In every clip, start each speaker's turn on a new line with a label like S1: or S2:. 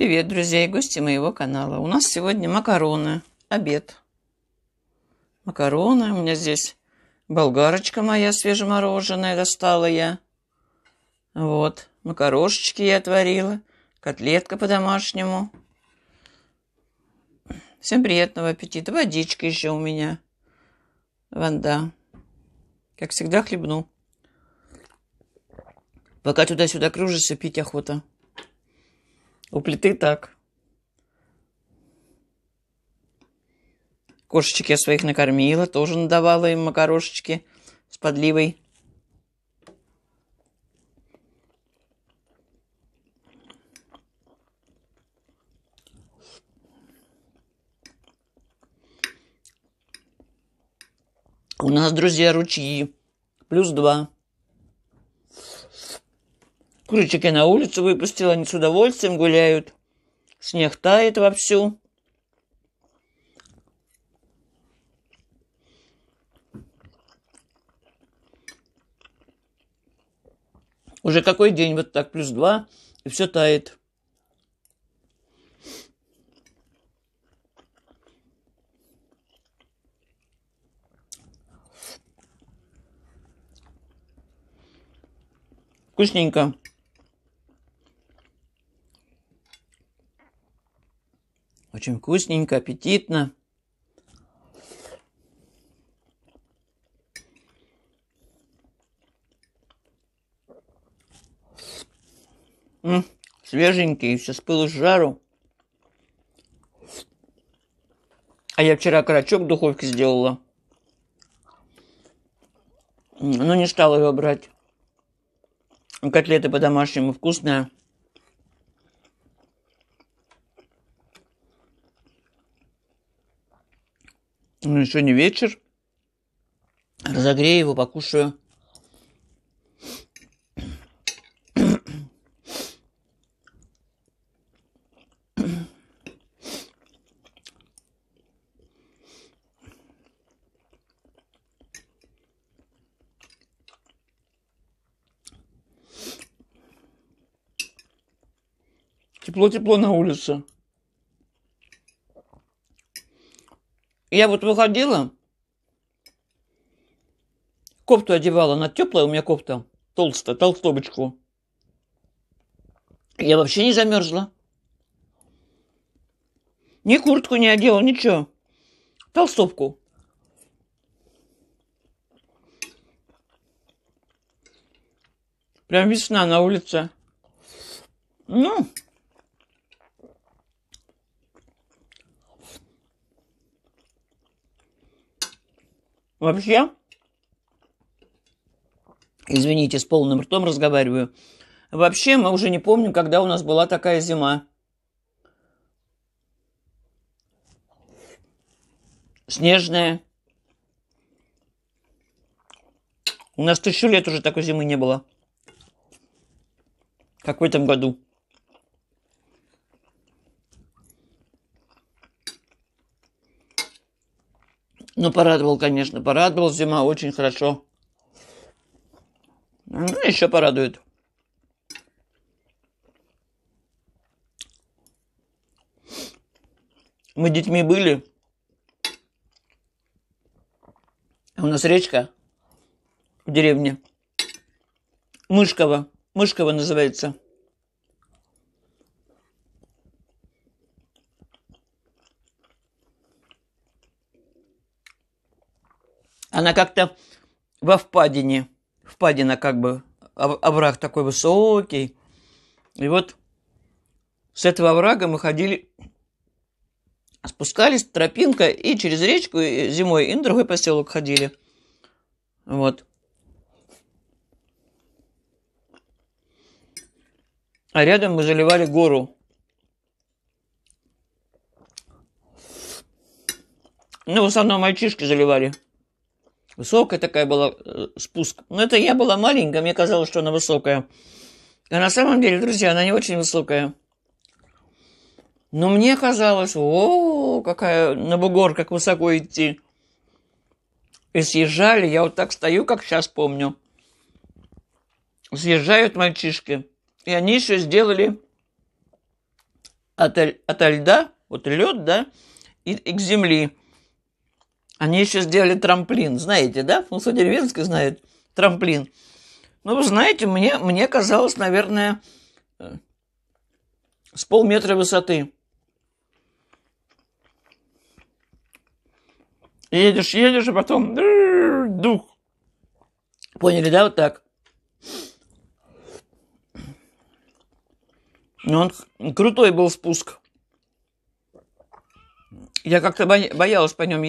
S1: Привет, друзья и гости моего канала. У нас сегодня макароны. Обед. Макароны. У меня здесь болгарочка моя свежемороженая достала я. Вот. Макарошечки я отварила. Котлетка по-домашнему. Всем приятного аппетита. Водичка еще у меня. Ванда. Как всегда хлебну. Пока туда-сюда кружишься, пить охота. У плиты так. Кошечек я своих накормила, тоже надавала им макарошечки с подливой. У нас, друзья, ручьи. Плюс два. Крючики на улицу выпустила, они с удовольствием гуляют. Снег тает вовсю. Уже какой день вот так, плюс два, и все тает. Вкусненько. Очень вкусненько, аппетитно. М -м, свеженький, все с пылу с жару. А я вчера карачок в духовке сделала. Но ну, не стала его брать. Котлеты по-домашнему вкусные. Ну еще не вечер. Разогрею его, покушаю. Тепло-тепло на улице. Я вот выходила, кофту одевала, она теплая у меня кофта, толстая, толстобочку. Я вообще не замерзла. Ни куртку не одела, ничего. Толстовку. Прям весна на улице. Ну, Вообще, извините, с полным ртом разговариваю. Вообще, мы уже не помним, когда у нас была такая зима. Снежная. У нас тысячу лет уже такой зимы не было. Как в этом году. Ну, порадовал, конечно, порадовал. Зима очень хорошо. Ну, еще порадует. Мы детьми были. А у нас речка в деревне. Мышкова. Мышкова называется. Она как-то во впадине, впадина как бы, овраг такой высокий. И вот с этого оврага мы ходили, спускались тропинка и через речку зимой, и на другой поселок ходили. Вот. А рядом мы заливали гору. Ну, в основном мальчишки заливали. Высокая такая была э, спуск. Но это я была маленькая, мне казалось, что она высокая. А на самом деле, друзья, она не очень высокая. Но мне казалось, о, какая на бугор, как высоко идти. И съезжали, я вот так стою, как сейчас помню. Съезжают мальчишки. И они еще сделали от, от льда, вот лед, да, и, и к земли. Они еще сделали трамплин, знаете, да? Ну, судья знает трамплин. Ну, вы знаете, мне, мне казалось, наверное, э, с полметра высоты. Едешь, едешь, а потом дух. Поняли, да, вот так? Ну, он крутой был спуск. Я как-то боялась по нем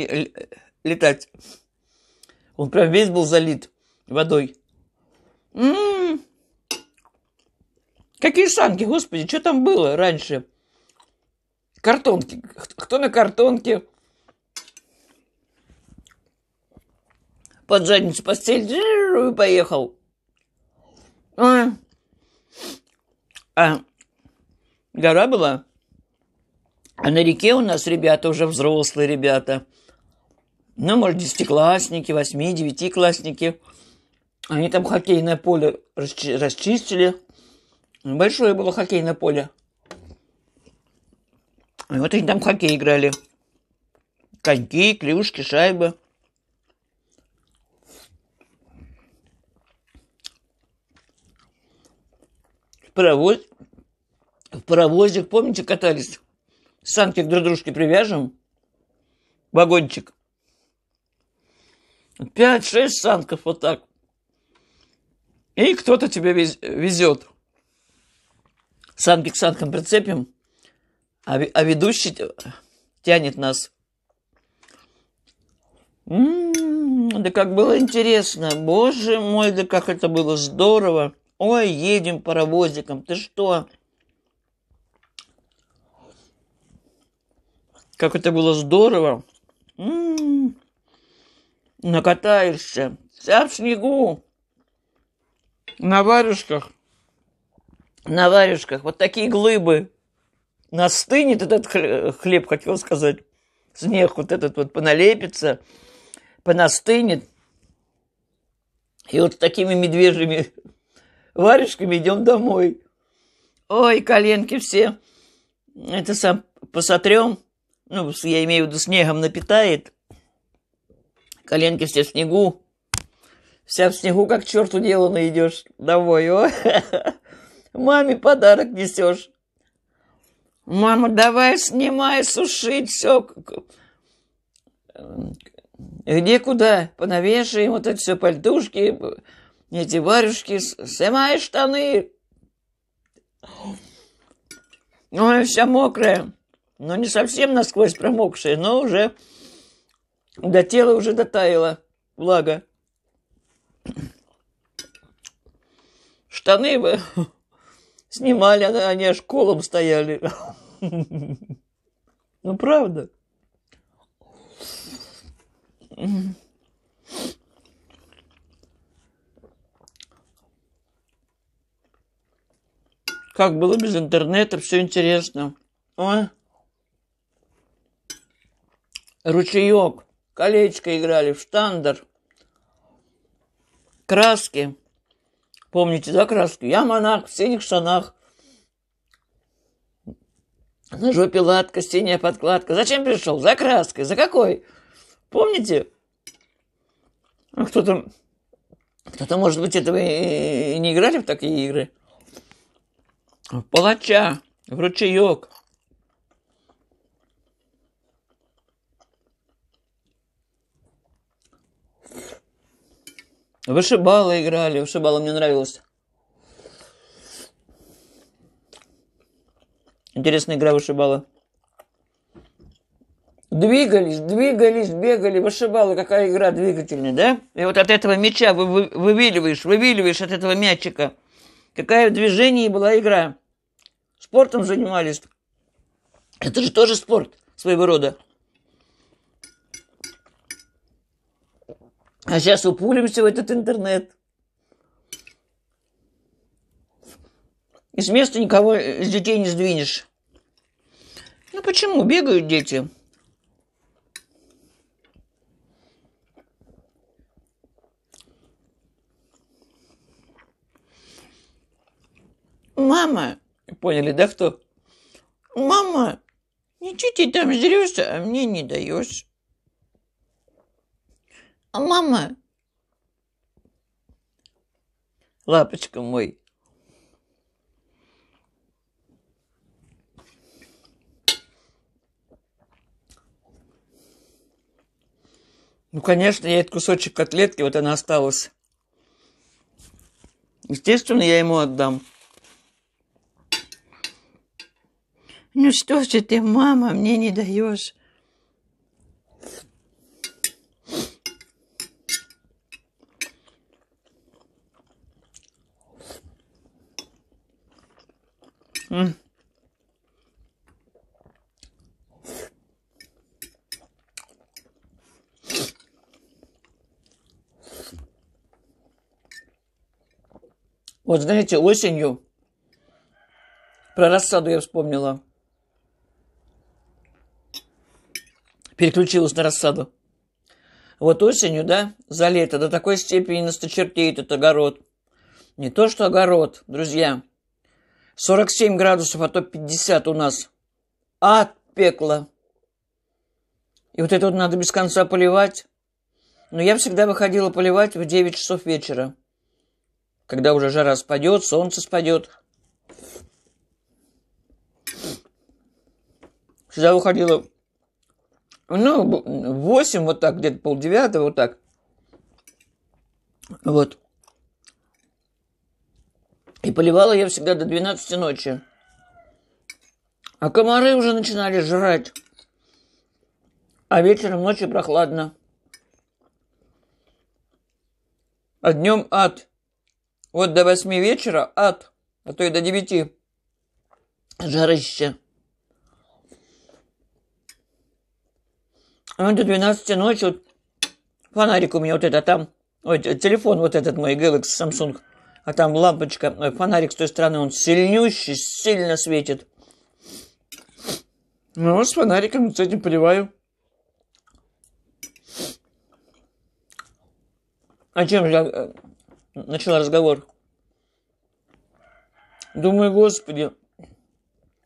S1: летать. Он прям весь был залит водой. М-м-м. Какие санки, господи, что там было раньше? Картонки. Кто на картонке? Под задницу постель и поехал. А, а гора была? А на реке у нас ребята уже взрослые ребята. Ну, может, десятиклассники, восьми, девятиклассники. Они там хоккейное поле расчистили. Большое было хоккейное поле. И вот они там в хоккей играли. Коньки, клюшки, шайбы. Паровоз. В паровозик, помните, катались? санки друг дружке привяжем, вагончик. Пять-шесть санков вот так. И кто-то тебе везет. Санки к санкам прицепим, а, а ведущий тянет нас. М-м-м, да как было интересно. Боже мой, да как это было здорово. Ой, едем паровозиком. Ты что? Как это было здорово. М-м-м. Накатаешься. Вся в снегу. На варежках. На варежках. Вот такие глыбы. Настынет этот хлеб, хотел сказать. Снег вот этот вот поналепится, понастынет. И вот такими медвежьими варежками идем домой. Ой, коленки все. Это сам посотрем ну, я имею в виду, снегом напитает, коленки все в снегу, вся в снегу, как черту делано идешь домой, о. Маме подарок несешь. Мама, давай снимай, сушить все. Где куда? Понавешаем вот это все пальтушки, эти варюшки, снимай штаны. Ой, вся мокрая но ну, не совсем насквозь промокшие, но уже до тела уже дотаяло влага. Штаны бы снимали, а они аж колом стояли. Ну, правда. Как было без интернета, все интересно. Ой ручеек, колечко играли в штандер, краски. Помните, да, краски? Я монах в синих штанах. На жопе латка, синяя подкладка. Зачем пришел? За краской. За какой? Помните? А кто-то, кто-то, может быть, этого и не играли в такие игры. В палача, в ручеек – Вышибалы играли, вышибалы мне нравилось. Интересная игра вышибала. Двигались, двигались, бегали, вышибала, какая игра двигательная, да? И вот от этого мяча вы, вы, вывиливаешь, вывиливаешь от этого мячика. Какая в движении была игра. Спортом занимались. Это же тоже спорт своего рода. А сейчас упулимся в этот интернет. И с места никого из детей не сдвинешь. Ну почему бегают дети? Мама, поняли, да кто? Мама, ничего ты там жрешь, а мне не даешь. А мама!» «Лапочка мой!» Ну, конечно, я этот кусочек котлетки, вот она осталась. Естественно, я ему отдам. Ну что же ты, мама, мне не даешь? Вот знаете, осенью про рассаду я вспомнила. Переключилась на рассаду. Вот осенью, да, за лето до такой степени насточертеет этот огород. Не то, что огород, друзья – 47 градусов, а то 50 у нас. Ад пекла. И вот это вот надо без конца поливать. Но я всегда выходила поливать в 9 часов вечера, когда уже жара спадет, солнце спадет. Всегда выходила, ну, 8, вот так, где-то полдевятого, вот так. Вот. И поливала я всегда до 12 ночи. А комары уже начинали жрать. А вечером ночи прохладно. А днем ад. Вот до восьми вечера ад, а то и до девяти. Жарыще. А вот до 12 ночи вот фонарик у меня вот это там. Ой, телефон вот этот мой, Galaxy Samsung – а там лампочка, фонарик с той стороны, он сильнющий, сильно светит. Ну, а с фонариком, с этим поливаю. О а чем же я э, начал разговор? Думаю, господи,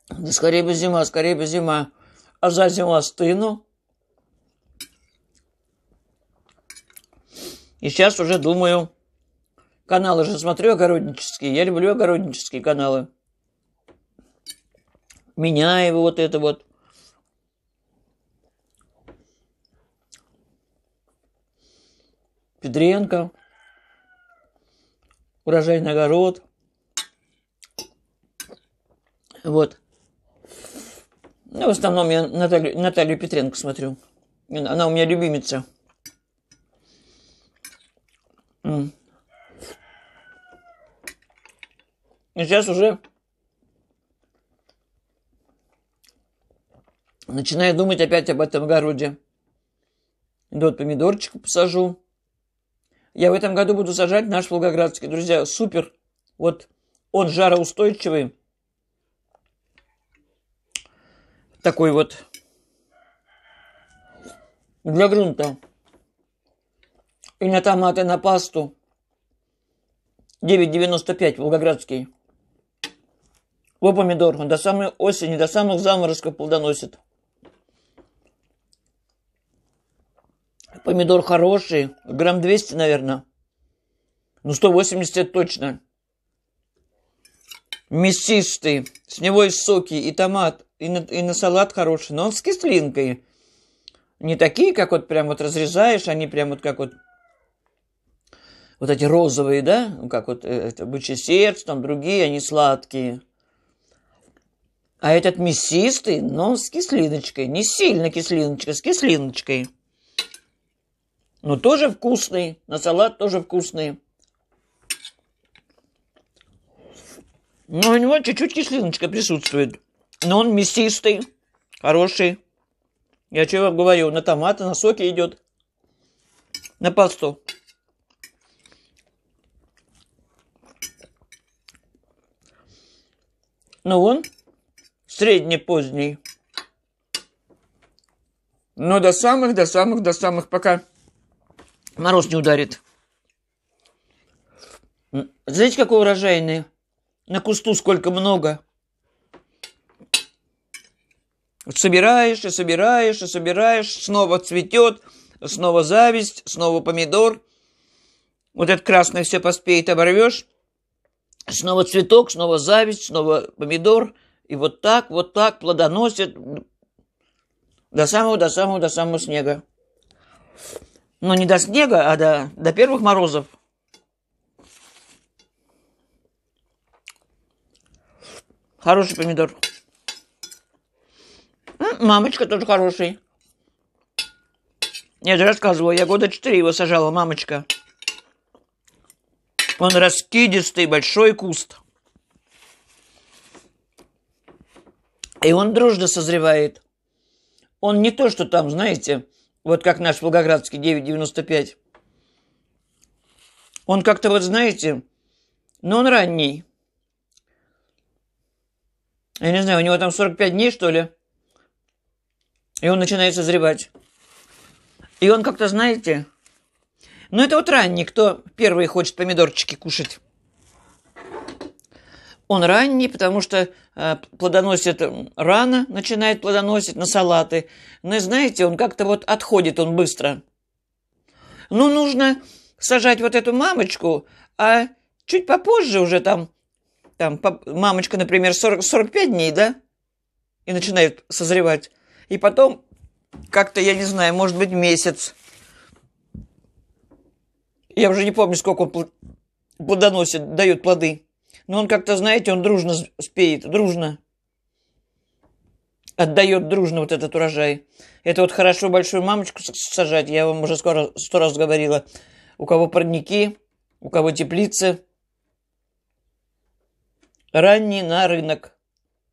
S1: да скорее бы зима, скорее бы зима. А за зиму остыну. И сейчас уже думаю, Каналы же смотрю огороднические. Я люблю огороднические каналы. Меняева вот это вот. Петренко. Урожайный огород. Вот. Ну, в основном я Наталью, Наталью Петренко смотрю. Она у меня любимица. И сейчас уже начинаю думать опять об этом огороде. И вот помидорчик посажу. Я в этом году буду сажать наш волгоградский, друзья, супер. Вот он жароустойчивый. Такой вот для грунта. И на томаты, на пасту. 9,95 волгоградский. О, помидор, до самой осени, до самых заморозков плодоносит. Помидор хороший, грамм 200, наверное. Ну, 180 точно. Мясистый, с него и соки, и томат, и на, и на салат хороший, но он с кислинкой. Не такие, как вот прям вот разрезаешь, они прям вот как вот вот эти розовые, да, ну, как вот э, это бычий сердце, там другие, они сладкие – а этот мясистый, но с кислиночкой. Не сильно кислиночка, с кислиночкой. Но тоже вкусный. На салат тоже вкусный. Но у него чуть-чуть кислиночка присутствует. Но он мясистый, хороший. Я что вам говорю, на томаты, на соки идет. На пасту. Но ну, он среднепоздний. Но ну, до самых, до самых, до самых, пока мороз не ударит. Знаете, какой урожайный? На кусту сколько много. Вот собираешь и собираешь и собираешь, снова цветет, снова зависть, снова помидор. Вот этот красный все поспеет, оборвешь. Снова цветок, снова зависть, снова помидор – и вот так, вот так плодоносит до самого, до самого, до самого снега. Но ну, не до снега, а до, до первых морозов. Хороший помидор. Мамочка тоже хороший. Я же рассказывала, я года четыре его сажала, мамочка. Он раскидистый, большой куст. И он дружно созревает. Он не то, что там, знаете, вот как наш Волгоградский 995. Он как-то вот, знаете, но он ранний. Я не знаю, у него там 45 дней, что ли? И он начинает созревать. И он как-то, знаете... Ну, это вот ранний, кто первый хочет помидорчики кушать. Он ранний, потому что э, плодоносит рано, начинает плодоносить на салаты. Но ну, знаете, он как-то вот отходит он быстро. Ну, нужно сажать вот эту мамочку, а чуть попозже уже там, там мамочка, например, 40, 45 дней, да, и начинает созревать. И потом как-то, я не знаю, может быть, месяц. Я уже не помню, сколько он плодоносит, дает плоды. Но он как-то, знаете, он дружно спеет, дружно отдает дружно вот этот урожай. Это вот хорошо большую мамочку сажать, я вам уже скоро сто раз говорила. У кого парники, у кого теплицы. Ранний на рынок.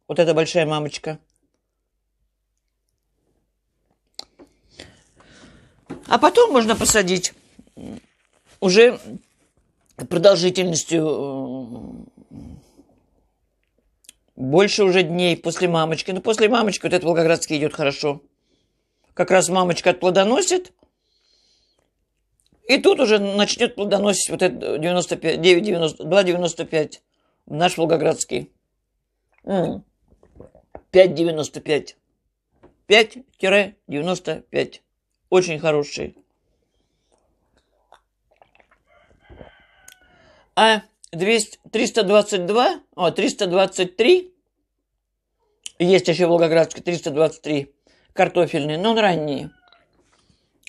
S1: Вот эта большая мамочка. А потом можно посадить уже продолжительностью э, больше уже дней после мамочки. но ну, после мамочки вот это волгоградский идет хорошо. Как раз мамочка отплодоносит, и тут уже начнет плодоносить вот это 95, 9, 90, 2,95. Наш волгоградский. 5,95. 5-95. Очень хороший. А 200, 322, о, 323 есть еще Волгоградский 323 картофельный, но он ранний.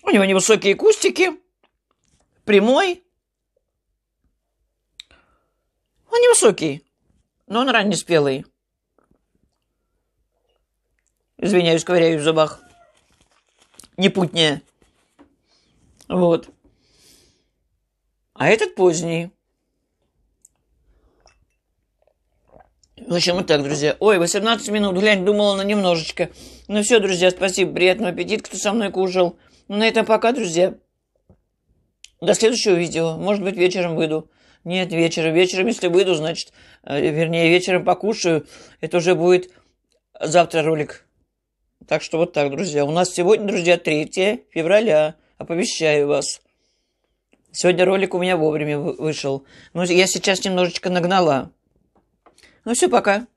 S1: У него невысокие кустики, прямой. Он невысокий, но он раннеспелый. Извиняюсь, ковыряюсь в зубах. Не Непутнее. Вот. А этот поздний. В общем, вот так, друзья. Ой, 18 минут, глянь, думала на немножечко. Ну все, друзья, спасибо, приятного аппетита, кто со мной кушал. Ну на этом пока, друзья. До следующего видео. Может быть, вечером выйду. Нет, вечером. Вечером, если выйду, значит, э, вернее, вечером покушаю. Это уже будет завтра ролик. Так что вот так, друзья. У нас сегодня, друзья, 3 февраля. Оповещаю вас. Сегодня ролик у меня вовремя вышел. Но ну, я сейчас немножечко нагнала. Ну все, пока.